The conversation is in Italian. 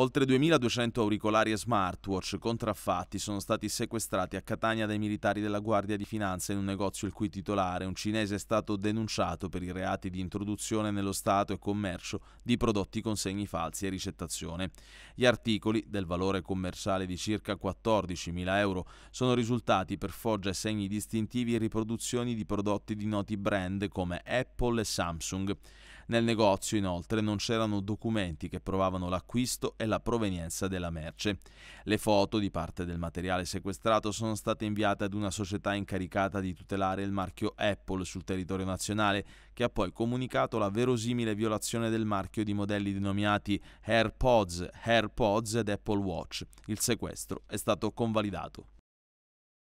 Oltre 2.200 auricolari e smartwatch contraffatti sono stati sequestrati a Catania dai militari della Guardia di Finanza in un negozio il cui titolare, un cinese, è stato denunciato per i reati di introduzione nello Stato e commercio di prodotti con segni falsi e ricettazione. Gli articoli, del valore commerciale di circa 14.000 euro, sono risultati per foggia e segni distintivi e riproduzioni di prodotti di noti brand come Apple e Samsung. Nel negozio, inoltre, non c'erano documenti che provavano l'acquisto e la provenienza della merce. Le foto di parte del materiale sequestrato sono state inviate ad una società incaricata di tutelare il marchio Apple sul territorio nazionale, che ha poi comunicato la verosimile violazione del marchio di modelli denominati AirPods, AirPods ed Apple Watch. Il sequestro è stato convalidato.